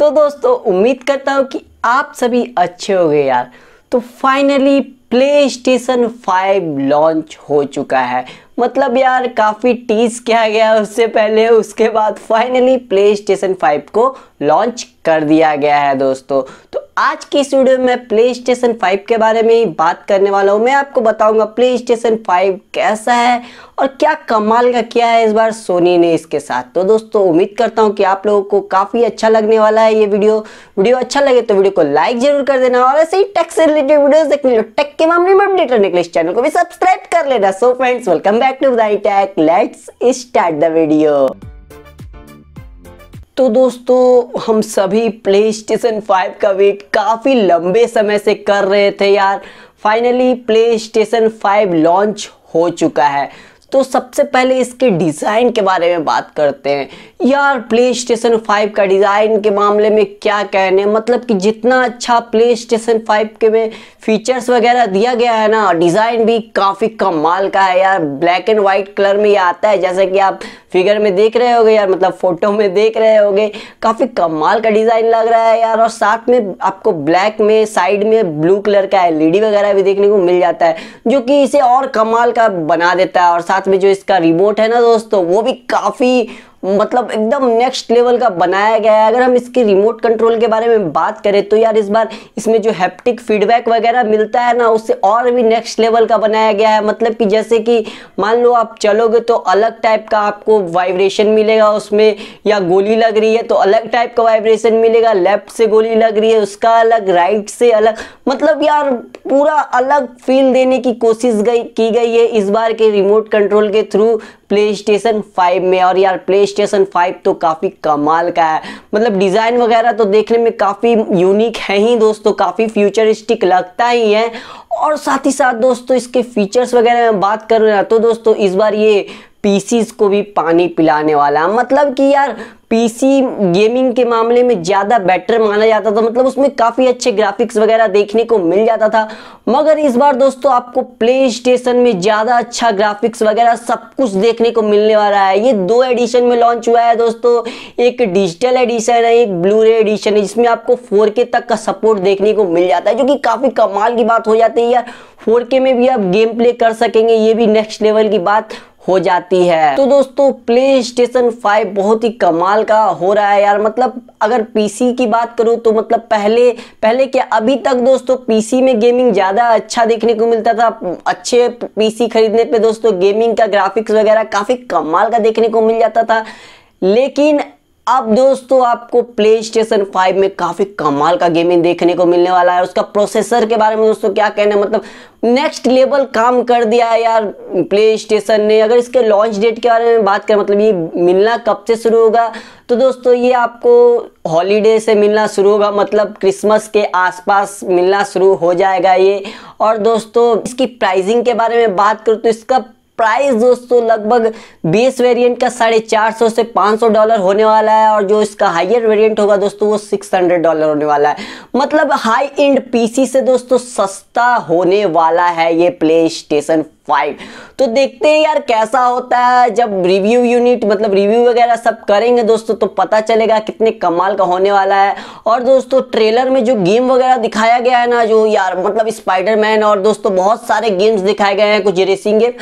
तो दोस्तों उम्मीद करता हूँ कि आप सभी अच्छे हो गए यार तो finally PlayStation five launch हो चुका है मतलब यार काफ़ी टीज किया गया उससे पहले उसके बाद फाइनली प्ले स्टेशन फाइव को लॉन्च कर दिया गया है दोस्तों तो आज की इस वीडियो में प्ले स्टेशन फाइव के बारे में ही बात करने वाला हूँ मैं आपको बताऊंगा प्ले स्टेशन फाइव कैसा है और क्या कमाल का किया है इस बार सोनी ने इसके साथ तो दोस्तों उम्मीद करता हूँ कि आप लोगों को काफ़ी अच्छा लगने वाला है ये वीडियो वीडियो अच्छा लगे तो वीडियो को लाइक जरूर कर देना और ऐसे ही टेक से रिलेटेड वीडियोस देखने लो टेक के मामले में अपडेट रहने के लिए इस चैनल को भी सब्सक्राइब कर लेना so friends welcome back to दाई tech let's start the video तो दोस्तों हम सभी प्ले स्टेशन फाइव का वेट काफ़ी लंबे समय से कर रहे थे यार finally PlayStation five launch हो चुका है तो सबसे पहले इसके डिज़ाइन के बारे में बात करते हैं यार प्ले स्टेशन फाइव का डिज़ाइन के मामले में क्या कहने मतलब कि जितना अच्छा प्ले स्टेशन फाइव के में फीचर्स वगैरह दिया गया है ना डिज़ाइन भी काफ़ी कमाल का है यार ब्लैक एंड वाइट कलर में ये आता है जैसे कि आप फिगर में देख रहे होगे यार मतलब फ़ोटो में देख रहे होगे काफ़ी कमाल का डिज़ाइन लग रहा है यार और साथ में आपको ब्लैक में साइड में ब्लू कलर का एल e वगैरह भी देखने को मिल जाता है जो कि इसे और कमाल का बना देता है और साथ साथ में जो इसका रिमोट है ना दोस्तों वो भी काफ़ी मतलब एकदम नेक्स्ट लेवल का बनाया गया है अगर हम इसके रिमोट कंट्रोल के बारे में बात करें तो यार इस बार इसमें जो हैप्टिक फीडबैक वगैरह मिलता है ना उससे और भी नेक्स्ट लेवल का बनाया गया है मतलब कि जैसे कि मान लो आप चलोगे तो अलग टाइप का आपको वाइब्रेशन मिलेगा उसमें या गोली लग रही है तो अलग टाइप का वाइब्रेशन मिलेगा लेफ्ट से गोली लग रही है उसका अलग राइट से अलग मतलब यार पूरा अलग फील देने की कोशिश गई की गई है इस बार के रिमोट कंट्रोल के थ्रू प्ले स्टेशन फाइव में और यार प्ले स्टेशन फाइव तो काफ़ी कमाल का है मतलब डिज़ाइन वगैरह तो देखने में काफ़ी यूनिक है ही दोस्तों काफ़ी फ्यूचरिस्टिक लगता ही है और साथ ही साथ दोस्तों इसके फीचर्स वगैरह में बात कर रहे हैं तो दोस्तों इस बार ये पीसीज को भी पानी पिलाने वाला मतलब कि यार पीसी गेमिंग के मामले में ज़्यादा बेटर माना जाता था मतलब उसमें काफ़ी अच्छे ग्राफिक्स वगैरह देखने को मिल जाता था मगर इस बार दोस्तों आपको प्ले स्टेशन में ज़्यादा अच्छा ग्राफिक्स वगैरह सब कुछ देखने को मिलने वाला है ये दो एडिशन में लॉन्च हुआ है दोस्तों एक डिजिटल एडिशन है एक ब्लू रे एडिशन है जिसमें आपको फोर तक का सपोर्ट देखने को मिल जाता है जो कि काफ़ी कमाल की बात हो जाती है यार फोर में भी आप गेम प्ले कर सकेंगे ये भी नेक्स्ट लेवल की बात हो जाती है तो दोस्तों प्ले स्टेशन फाइव बहुत ही कमाल का हो रहा है यार मतलब अगर पीसी की बात करूँ तो मतलब पहले पहले क्या अभी तक दोस्तों पीसी में गेमिंग ज़्यादा अच्छा देखने को मिलता था अच्छे पीसी खरीदने पे दोस्तों गेमिंग का ग्राफिक्स वगैरह काफ़ी कमाल का देखने को मिल जाता था लेकिन अब दोस्तों आपको प्ले स्टेशन फाइव में काफी कमाल का गेमिंग देखने को मिलने वाला है उसका प्रोसेसर के बारे में दोस्तों क्या कहना है मतलब नेक्स्ट लेवल काम कर दिया है यार प्ले स्टेशन ने अगर इसके लॉन्च डेट के बारे में बात करें मतलब ये मिलना कब से शुरू होगा तो दोस्तों ये आपको हॉलीडे से मिलना शुरू होगा मतलब क्रिसमस के आसपास मिलना शुरू हो जाएगा ये और दोस्तों इसकी प्राइसिंग के बारे में बात करूँ तो इसका प्राइस दोस्तों लगभग बेस वेरिएंट का साढ़े चार सौ से पाँच सौ डॉलर होने वाला है और जो इसका हाइयर वेरिएंट होगा दोस्तों वो सिक्स हंड्रेड डॉलर होने वाला है मतलब हाई एंड पीसी से दोस्तों सस्ता होने वाला है ये प्ले स्टेशन फाइव तो देखते हैं यार कैसा होता है जब रिव्यू यूनिट मतलब रिव्यू वगैरह सब करेंगे दोस्तों तो पता चलेगा कितने कमाल का होने वाला है और दोस्तों ट्रेलर में जो गेम वगैरह दिखाया गया है ना जो यार मतलब स्पाइडरमैन और दोस्तों बहुत सारे गेम्स दिखाए गए हैं कुछ रेसिंग गेम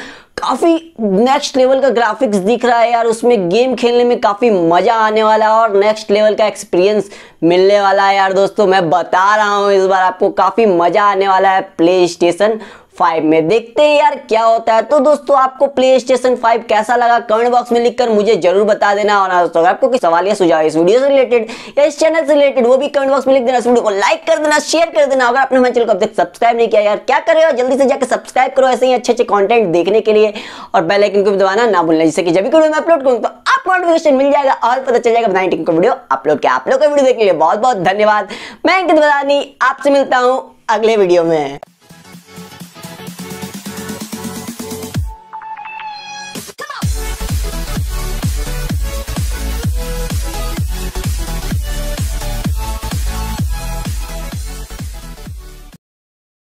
काफ़ी नेक्स्ट लेवल का ग्राफिक्स दिख रहा है यार उसमें गेम खेलने में काफ़ी मज़ा आने वाला है और नेक्स्ट लेवल का एक्सपीरियंस मिलने वाला है यार दोस्तों मैं बता रहा हूँ इस बार आपको काफ़ी मज़ा आने वाला है प्ले स्टेशन फाइव में देखते हैं यार क्या होता है तो दोस्तों आपको प्ले स्टेशन फाइव कैसा लगा कमेंट बॉक्स में लिखकर मुझे जरूर बता देना और दोस्तों अगर आपको कोई सवाल या सुझाव इस वीडियो से रिलेटेड या इस चैनल से रिलेटेड वो भी कमेंट बॉक्स में लिख देना इस वीडियो को लाइक कर देना शेयर कर देना अगर आपने हमारे चैनल को अब तक सब्सक्राइब नहीं किया यार क्या कर रहे हो जल्दी से जाकर सब्सक्राइब करो ऐसे ही अच्छे अच्छे कॉन्टेंट देखने के लिए और बेलाइकन को भी दबाना ना भूलना जैसे कि जब भी मैं अपलोड करूँ तो आपको नोटिफिकेशन मिल जाएगा और पता चल जाएगा नाइनटीन का वीडियो अपलोड किया आप लोग का वीडियो देखने के लिए बहुत बहुत धन्यवाद मैं इंकित बदानी आपसे मिलता हूँ अगले वीडियो में